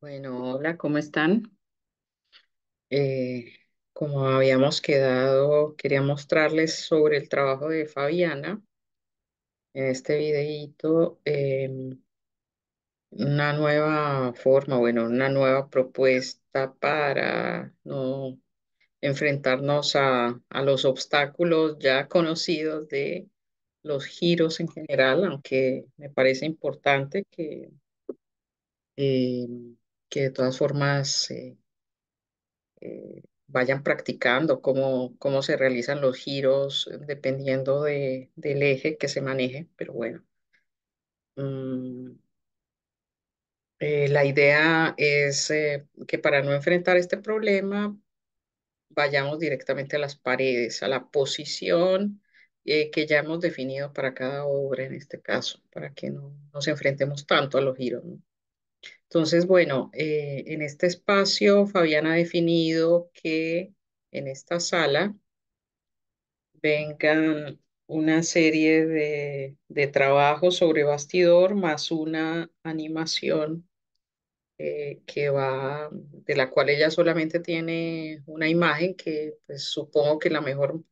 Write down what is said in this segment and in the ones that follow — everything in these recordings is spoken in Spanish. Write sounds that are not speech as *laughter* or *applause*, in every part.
Bueno, hola, ¿cómo están? Eh, como habíamos quedado, quería mostrarles sobre el trabajo de Fabiana. En este videíto, em, una nueva forma, bueno, una nueva propuesta para no enfrentarnos a, los obstáculos ya conocidos de los giros en general, aunque me parece importante que... Em, que de todas formas eh, eh, vayan practicando cómo, cómo se realizan los giros eh, dependiendo del eje que se maneje, pero bueno. Mm, la idea es que para no enfrentar este problema vayamos directamente a las paredes, a la posición que ya hemos definido para cada obra en este caso, para que no nos enfrentemos tanto a los giros. Entonces, bueno, eh, en este espacio Fabián ha definido que en esta sala vengan una serie de, trabajos sobre bastidor más una animación eh, que va, de la cual ella solamente tiene una imagen que pues, supongo que la mejor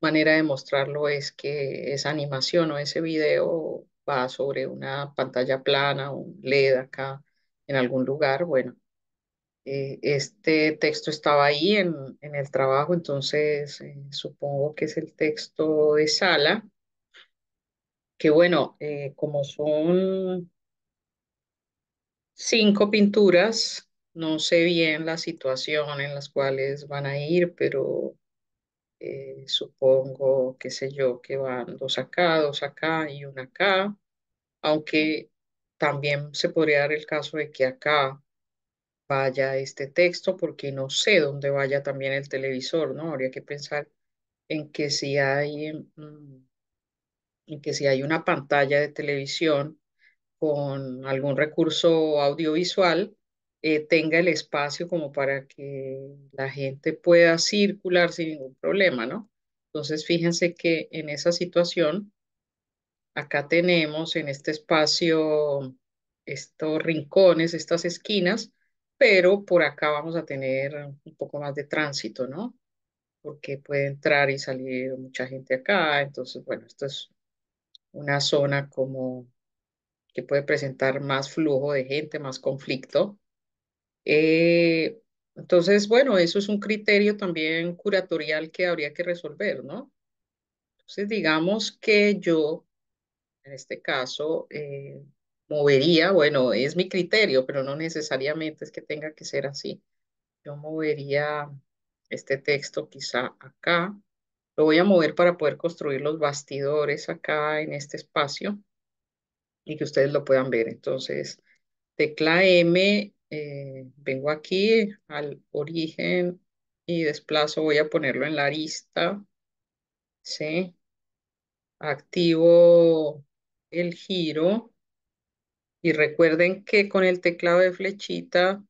manera de mostrarlo es que esa animación o ese video va sobre una pantalla plana, un LED acá, en algún lugar, bueno, eh, este texto estaba ahí en, en el trabajo, entonces eh, supongo que es el texto de Sala, que bueno, eh, como son cinco pinturas, no sé bien la situación en las cuales van a ir, pero supongo, qué sé yo, que van dos acá, dos acá y una acá, aunque también se podría dar el caso de que acá vaya este texto porque no sé dónde vaya también el televisor, ¿no? Habría que pensar en que si hay, mm, que si hay una pantalla de televisión con algún recurso audiovisual, eh, tenga el espacio como para que la gente pueda circular sin ningún problema, ¿no? Entonces, fíjense que en esa situación Acá tenemos en este espacio estos rincones, estas esquinas, pero por acá vamos a tener un poco más de tránsito, ¿no? Porque puede entrar y salir mucha gente acá, entonces, bueno, esto es una zona como que puede presentar más flujo de gente, más conflicto. Eh, entonces, bueno, eso es un criterio también curatorial que habría que resolver, ¿no? Entonces, digamos que yo en este caso, eh, movería, bueno, es mi criterio, pero no necesariamente es que tenga que ser así. Yo movería este texto quizá acá. Lo voy a mover para poder construir los bastidores acá en este espacio y que ustedes lo puedan ver. Entonces, tecla M, eh, vengo aquí al origen y desplazo, voy a ponerlo en la arista, ¿sí? Activo el giro y recuerden que con el teclado de flechita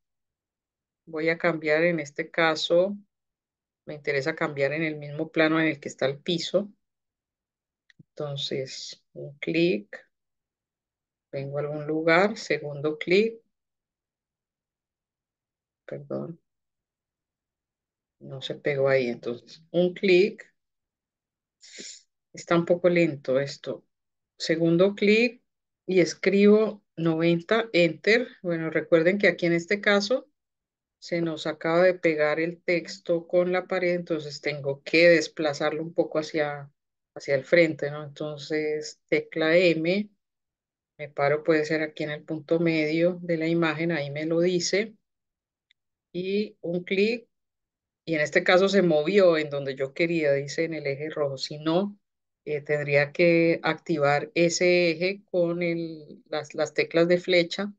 voy a cambiar en este caso, me interesa cambiar en el mismo plano en el que está el piso. Entonces, un clic, vengo a algún lugar, segundo clic, perdón, no se pegó ahí, entonces un clic, está un poco lento esto, segundo clic y escribo 90, enter. Bueno, recuerden que aquí en este caso se nos acaba de pegar el texto con la pared, entonces tengo que desplazarlo un poco hacia, hacia el frente, ¿no? Entonces, tecla M, me paro, puede ser aquí en el punto medio de la imagen, ahí me lo dice, y un clic, y en este caso se movió en donde yo quería, dice en el eje rojo, si no, eh, tendría que activar ese eje con las, teclas de flecha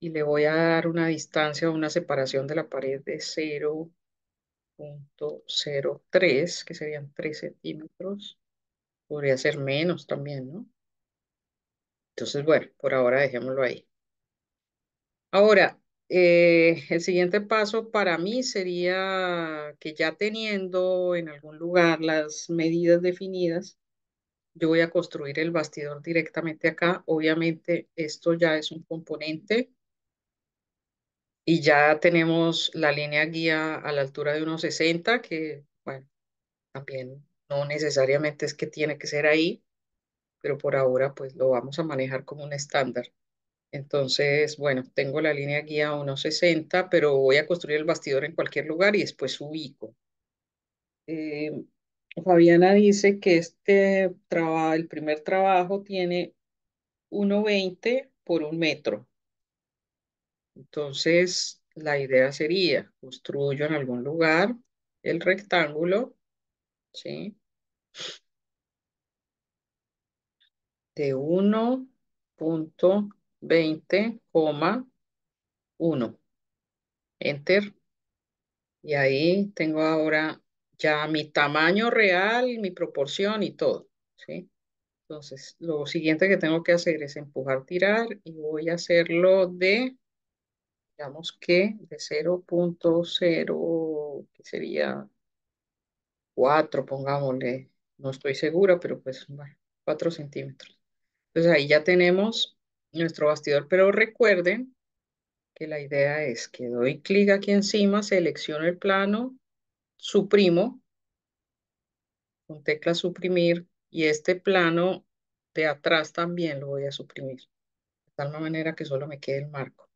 y le voy a dar una distancia, o una separación de la pared de 0.03, que serían 3 centímetros. Podría ser menos también, ¿no? Entonces, bueno, por ahora dejémoslo ahí. Ahora, eh, el siguiente paso para mí sería que ya teniendo en algún lugar las medidas definidas, yo voy a construir el bastidor directamente acá. Obviamente esto ya es un componente y ya tenemos la línea guía a la altura de unos que, bueno, también no necesariamente es que tiene que ser ahí, pero por ahora pues lo vamos a manejar como un estándar. Entonces, bueno, tengo la línea guía a unos pero voy a construir el bastidor en cualquier lugar y después ubico. Eh, Fabiana dice que este trabajo, el primer trabajo tiene 1,20 por un metro. Entonces, la idea sería, construyo en algún lugar el rectángulo, ¿sí? De 1.20,1. Enter. Y ahí tengo ahora ya mi tamaño real, mi proporción y todo, ¿sí? Entonces, lo siguiente que tengo que hacer es empujar, tirar y voy a hacerlo de, digamos que de 0.0, que sería 4, pongámosle, no estoy segura, pero pues bueno, 4 centímetros. Entonces ahí ya tenemos nuestro bastidor, pero recuerden que la idea es que doy clic aquí encima, selecciono el plano, suprimo con tecla suprimir y este plano de atrás también lo voy a suprimir de tal manera que solo me quede el marco.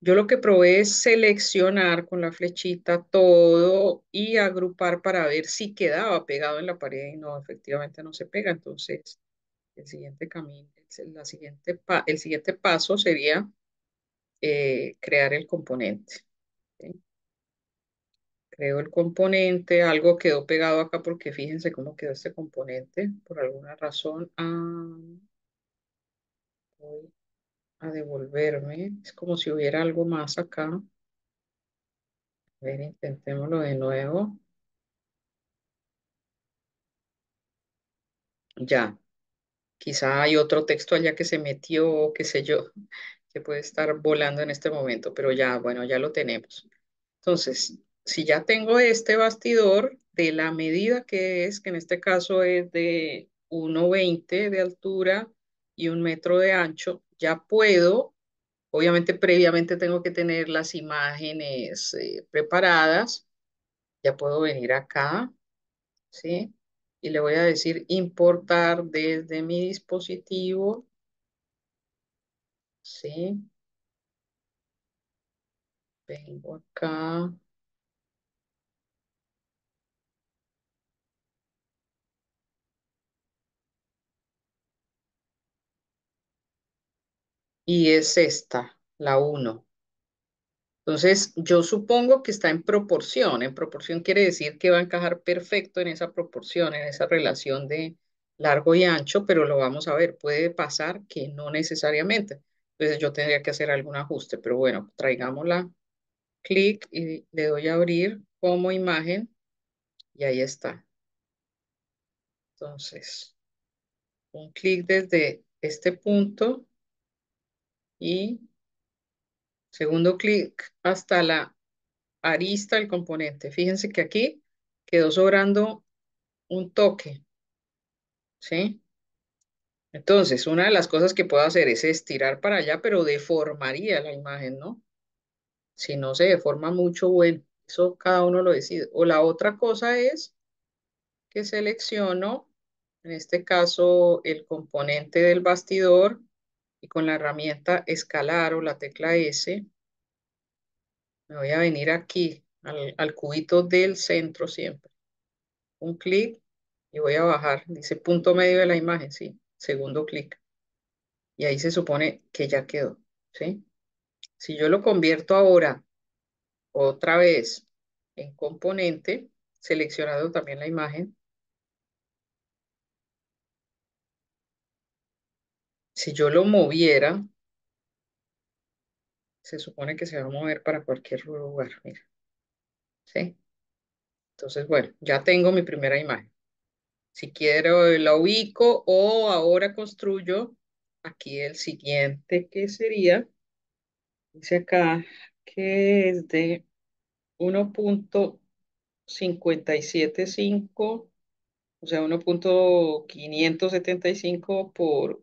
Yo lo que probé es seleccionar con la flechita todo y agrupar para ver si quedaba pegado en la pared y no, efectivamente no se pega. Entonces, el siguiente camino, la siguiente el siguiente paso sería eh, crear el componente creo el componente, algo quedó pegado acá porque fíjense cómo quedó este componente, por alguna razón ah, voy a devolverme, es como si hubiera algo más acá, a ver, intentémoslo de nuevo, ya, quizá hay otro texto allá que se metió, qué sé yo, que puede estar volando en este momento, pero ya, bueno, ya lo tenemos. Entonces, si ya tengo este bastidor de la medida que es, que en este caso es de 1,20 de altura y un metro de ancho, ya puedo, obviamente previamente tengo que tener las imágenes eh, preparadas, ya puedo venir acá, ¿sí? Y le voy a decir importar desde mi dispositivo, ¿sí? Vengo acá. y es esta, la 1. Entonces, yo supongo que está en proporción. En proporción quiere decir que va a encajar perfecto en esa proporción, en esa relación de largo y ancho, pero lo vamos a ver. Puede pasar que no necesariamente. Entonces, yo tendría que hacer algún ajuste, pero bueno, traigámosla. Clic y le doy a abrir como imagen y ahí está. Entonces, un clic desde este punto y segundo clic hasta la arista del componente. Fíjense que aquí quedó sobrando un toque, ¿sí? Entonces, una de las cosas que puedo hacer es estirar para allá, pero deformaría la imagen, ¿no? Si no se deforma mucho, bueno, eso cada uno lo decide. O la otra cosa es que selecciono, en este caso, el componente del bastidor, y con la herramienta escalar o la tecla S, me voy a venir aquí al, cubito del centro siempre. Un clic y voy a bajar. Dice punto medio de la imagen, sí. Segundo clic. Y ahí se supone que ya quedó, ¿sí? Si yo lo convierto ahora otra vez en componente, seleccionando también la imagen, si yo lo moviera, se supone que se va a mover para cualquier lugar, ¿Sí? Entonces, bueno, ya tengo mi primera imagen. Si quiero, la ubico o ahora construyo aquí el siguiente que sería, dice acá, que es de 1.575, o sea, 1.575 por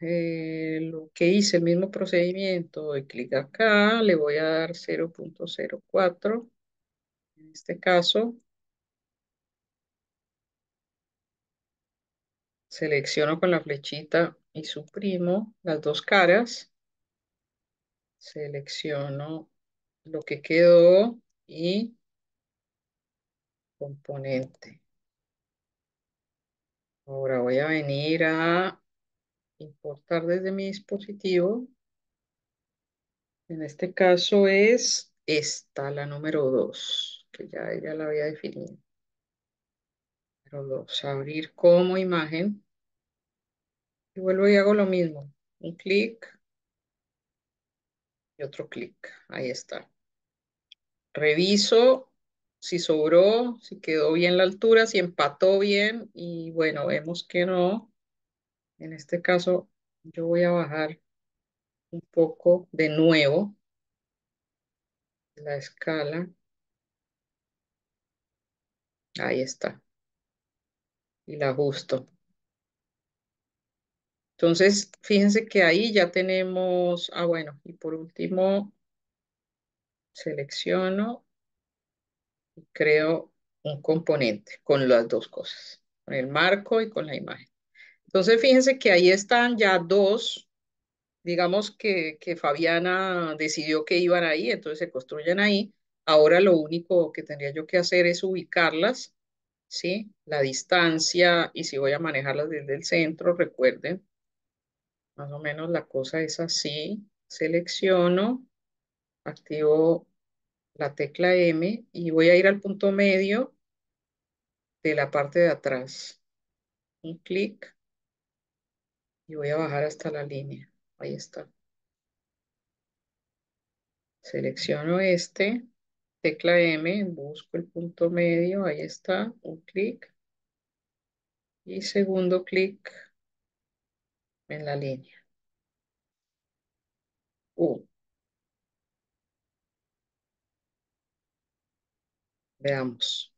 Eh, lo que hice, el mismo procedimiento, doy clic acá, le voy a dar 0.04, en este caso, selecciono con la flechita y suprimo las dos caras, selecciono lo que quedó y componente. Ahora voy a venir a importar desde mi dispositivo. En este caso es esta, la número 2, que ya ella la había definido. Pero a abrir como imagen. Y vuelvo y hago lo mismo. Un clic y otro clic. Ahí está. Reviso si sobró, si quedó bien la altura, si empató bien. Y bueno, vemos que no. En este caso, yo voy a bajar un poco de nuevo la escala. Ahí está. Y la ajusto. Entonces, fíjense que ahí ya tenemos, ah bueno, y por último, selecciono y creo un componente con las dos cosas, con el marco y con la imagen. Entonces, fíjense que ahí están ya dos, digamos que, Fabiana decidió que iban ahí, entonces se construyen ahí. Ahora lo único que tendría yo que hacer es ubicarlas, ¿sí? La distancia y si voy a manejarlas desde el centro, recuerden, más o menos la cosa es así. Selecciono, activo la tecla M y voy a ir al punto medio de la parte de atrás. Un clic y voy a bajar hasta la línea. Ahí está. Selecciono este, tecla M, busco el punto medio, ahí está, un clic. Y segundo clic en la línea. U. Veamos.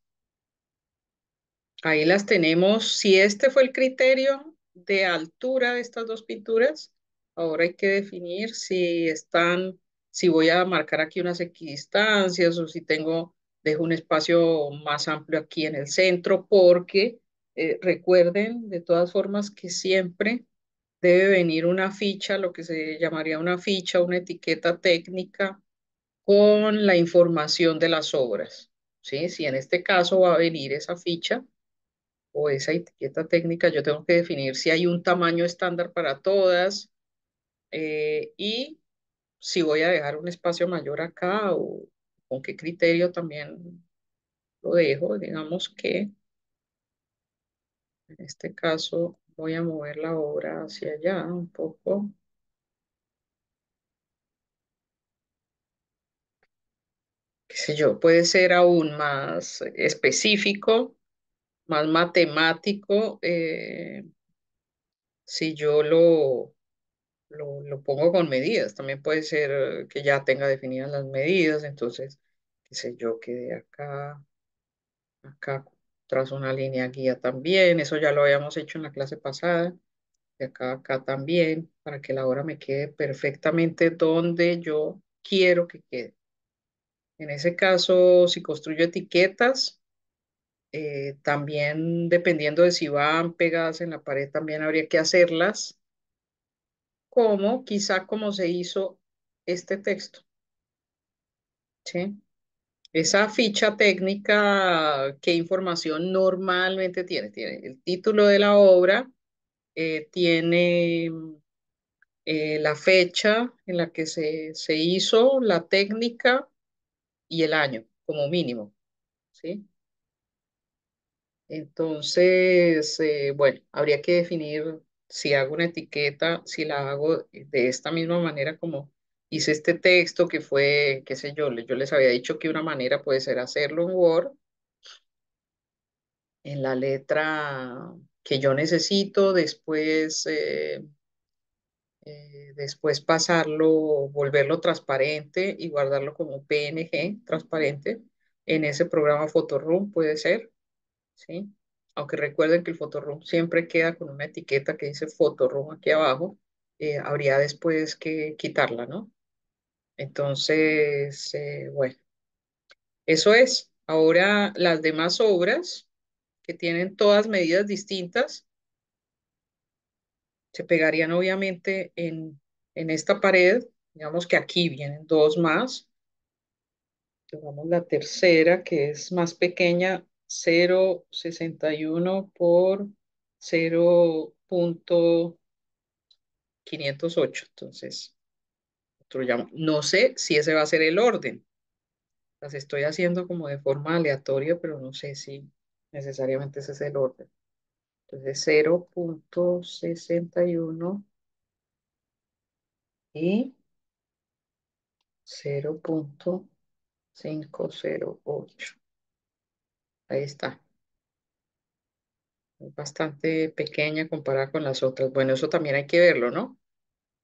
Ahí las tenemos. Si este fue el criterio, de altura de estas dos pinturas, ahora hay que definir si están, si voy a marcar aquí unas equidistancias o si tengo, dejo un espacio más amplio aquí en el centro, porque eh, recuerden de todas formas que siempre debe venir una ficha, lo que se llamaría una ficha, una etiqueta técnica con la información de las obras. ¿sí? Si en este caso va a venir esa ficha, o esa etiqueta técnica, yo tengo que definir si hay un tamaño estándar para todas eh, y si voy a dejar un espacio mayor acá o con qué criterio también lo dejo. Digamos que en este caso voy a mover la obra hacia allá un poco. qué sé yo, puede ser aún más específico más matemático, eh, si yo lo, lo, pongo con medidas, también puede ser que ya tenga definidas las medidas, entonces, qué sé yo, que acá, acá tras una línea guía también, eso ya lo habíamos hecho en la clase pasada, de acá acá también, para que la hora me quede perfectamente donde yo quiero que quede. En ese caso, si construyo etiquetas, eh, también dependiendo de si van pegadas en la pared, también habría que hacerlas como quizá como se hizo este texto. ¿Sí? Esa ficha técnica, ¿qué información normalmente tiene? Tiene el título de la obra, eh, tiene eh, la fecha en la que se, se hizo, la técnica y el año, como mínimo. ¿Sí? Entonces, eh, bueno, habría que definir si hago una etiqueta, si la hago de esta misma manera como hice este texto que fue, qué sé yo, yo les había dicho que una manera puede ser hacerlo en Word, en la letra que yo necesito, después, eh, eh, después pasarlo, volverlo transparente y guardarlo como PNG transparente en ese programa Photoroom puede ser. Aunque recuerden que el fotoroom siempre queda con una etiqueta que dice fotoroom aquí abajo, eh, habría después que quitarla, ¿no? Entonces, eh, bueno, eso es. Ahora las demás obras que tienen todas medidas distintas se pegarían obviamente en, esta pared. Digamos que aquí vienen dos más. Tomamos la tercera que es más pequeña 0.61 por 0.508. Entonces, no sé si ese va a ser el orden. Las estoy haciendo como de forma aleatoria, pero no sé si necesariamente ese es el orden. Entonces, 0.61 y 0.508. Ahí está. Es bastante pequeña comparada con las otras. Bueno, eso también hay que verlo, ¿no?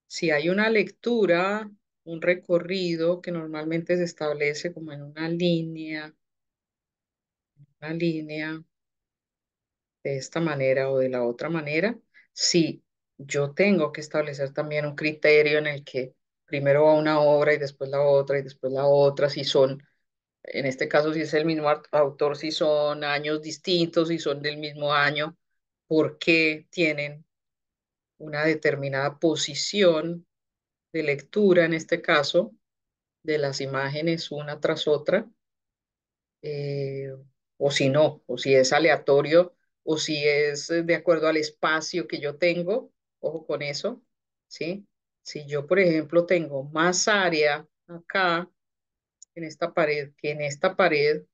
Si hay una lectura, un recorrido que normalmente se establece como en una línea, una línea de esta manera o de la otra manera, si yo tengo que establecer también un criterio en el que primero va una obra y después la otra y después la otra, si son en este caso si es el mismo autor, si son años distintos, si son del mismo año, porque tienen una determinada posición de lectura, en este caso, de las imágenes una tras otra, eh, o si no, o si es aleatorio, o si es eh, de acuerdo al espacio que yo tengo, ojo con eso, ¿sí? Si yo, por ejemplo, tengo más área acá, en esta pared, que en esta pared,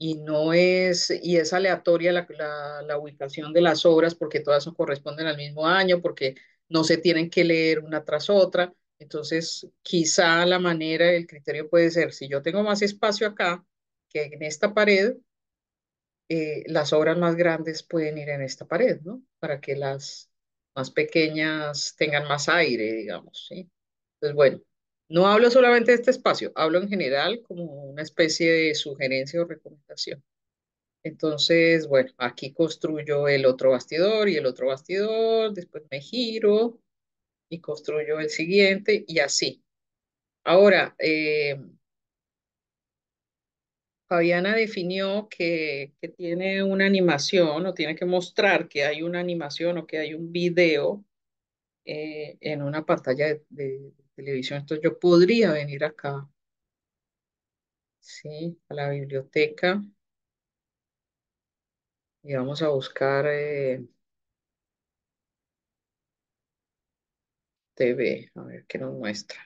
y no es, y es aleatoria la, ubicación de las obras porque todas corresponden al mismo año, porque no se tienen que leer una tras otra. Entonces, quizá la manera, el criterio puede ser, si yo tengo más espacio acá que en esta pared, eh, las obras más grandes pueden ir en esta pared, ¿no? Para que las más pequeñas tengan más aire, digamos, ¿sí? Entonces, bueno, no hablo solamente de este espacio, hablo en general como una especie de sugerencia o recomendación. Entonces, bueno, aquí construyo el otro bastidor y el otro bastidor, después me giro y construyo el siguiente y así. Ahora, eh, Fabiana definió que, tiene una animación o tiene que mostrar que hay una animación o que hay un video eh, en una pantalla de televisión, entonces yo podría venir acá, ¿sí? A la biblioteca y vamos a buscar eh, TV, a ver qué nos muestra.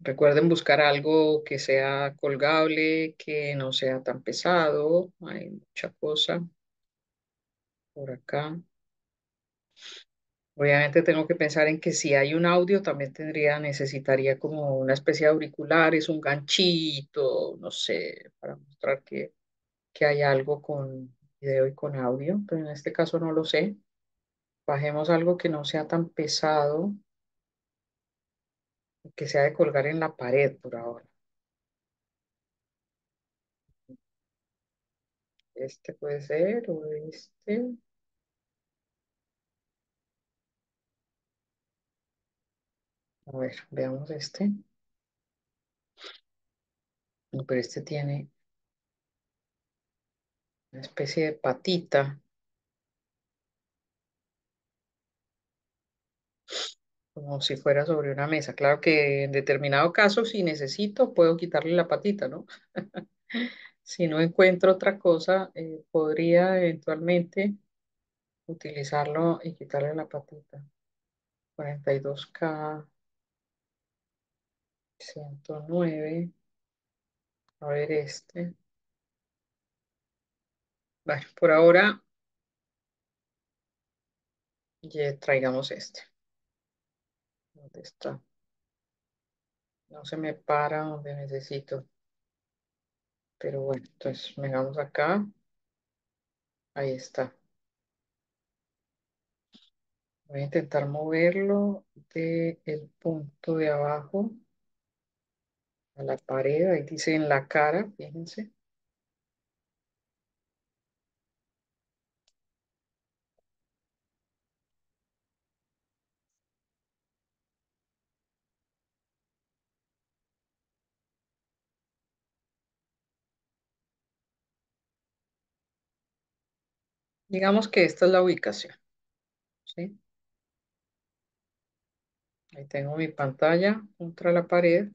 Recuerden buscar algo que sea colgable, que no sea tan pesado. Hay mucha cosa por acá. Obviamente tengo que pensar en que si hay un audio también tendría, necesitaría como una especie de auriculares, un ganchito, no sé, para mostrar que, que hay algo con video y con audio, pero en este caso no lo sé. Bajemos algo que no sea tan pesado, que sea de colgar en la pared por ahora. Este puede ser o este. A ver, veamos este. Pero este tiene una especie de patita. Como si fuera sobre una mesa. Claro que en determinado caso, si necesito, puedo quitarle la patita, ¿no? *laughs* si no encuentro otra cosa, eh, podría eventualmente utilizarlo y quitarle la patita. 42K. 109. A ver este. Vale, por ahora ya traigamos este. ¿Dónde está? No se me para donde necesito. Pero bueno, entonces vamos acá. Ahí está. Voy a intentar moverlo del el punto de abajo a la pared, ahí dice en la cara, fíjense. Digamos que esta es la ubicación. ¿sí? Ahí tengo mi pantalla contra la pared.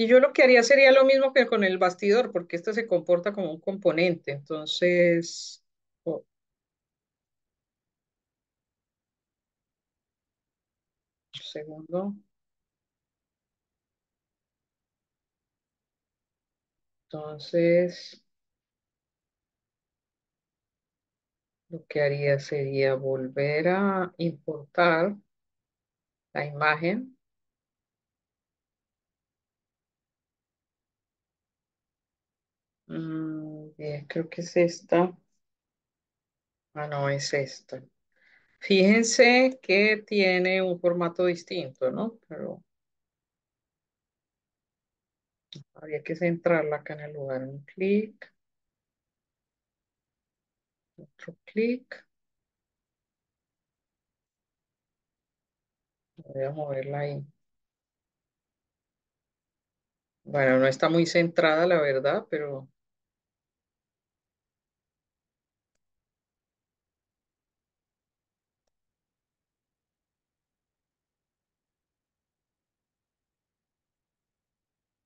Y yo lo que haría sería lo mismo que con el bastidor, porque este se comporta como un componente. Entonces, segundo. Entonces, lo que haría sería volver a importar la imagen. Mm, creo que es esta. Ah, no, es esta. Fíjense que tiene un formato distinto, ¿no? Pero habría que centrarla acá en el lugar. Un clic. Otro clic. Voy a moverla ahí. Bueno, no está muy centrada, la verdad, pero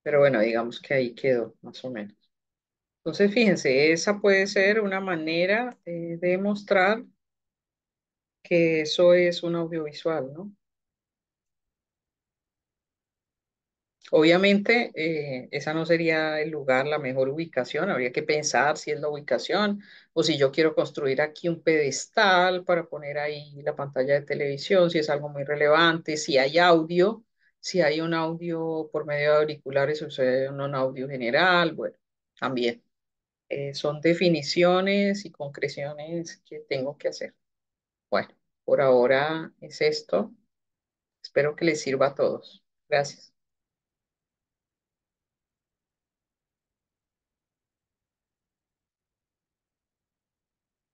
Pero bueno, digamos que ahí quedó, más o menos. Entonces, fíjense, esa puede ser una manera eh, de mostrar que eso es un audiovisual, ¿no? Obviamente, eh, esa no sería el lugar, la mejor ubicación. Habría que pensar si es la ubicación o si yo quiero construir aquí un pedestal para poner ahí la pantalla de televisión, si es algo muy relevante, si hay audio si hay un audio por medio de auriculares o si un audio general, bueno, también. Eh, son definiciones y concreciones que tengo que hacer. Bueno, por ahora es esto. Espero que les sirva a todos. Gracias.